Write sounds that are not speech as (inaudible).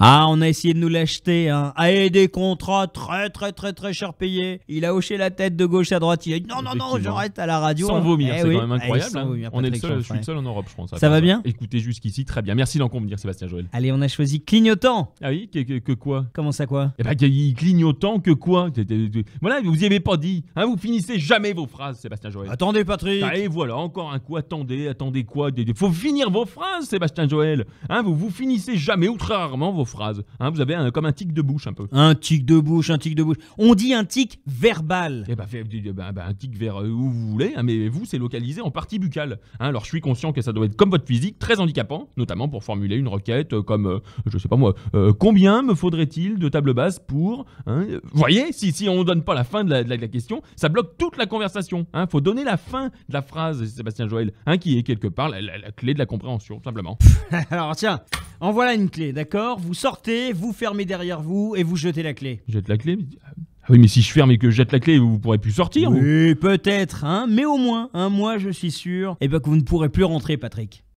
Ah, on a essayé de nous l'acheter, hein. Ah, et des contrats très très très très cher payés. Il a hoché la tête de gauche à droite. Il a dit non, non, non, j'arrête à la radio. Sans hein. vomir, eh c'est eh, incroyable. Hein. on est seul, je suis le seul en Europe, je pense. Hein. Ça va bien Écoutez jusqu'ici, très bien. Merci d'en dire Sébastien Joël. Allez, on a choisi Clignotant. Ah oui, que, quoi Comment ça quoi Eh ben, Clignotant, que quoi Voilà, vous y avez pas dit. vous finissez jamais vos phrases, Sébastien Joël. Attendez, Patrick. Ah, et voilà, encore un coup. Attendez, attendez quoi Faut finir vos phrases, Sébastien Joël. vous vous finissez jamais outre rarement vos phrase hein, vous avez un, comme un tic de bouche un peu. Un tic de bouche, un tic de bouche. On dit un tic verbal. Eh ben, ben, ben un tic vers euh, où vous voulez, hein, mais vous, c'est localisé en partie buccale. Hein. alors je suis conscient que ça doit être comme votre physique, très handicapant, notamment pour formuler une requête euh, comme, euh, je sais pas moi, combien me faudrait-il de table basse pour... Vous voyez, si, si on donne pas la fin de la, question, ça bloque toute la conversation. faut donner la fin de la phrase, Sébastien Joël, qui est quelque part la, clé de la compréhension, simplement. (laughs) alors tiens en voilà une clé, d'accord Vous sortez, vous fermez derrière vous et vous jetez la clé. Jette la clé ah oui, mais si je ferme et que je jette la clé, vous pourrez plus sortir. Oui, peut-être, hein, mais au moins, hein, moi je suis sûr, et eh ben que vous ne pourrez plus rentrer, Patrick.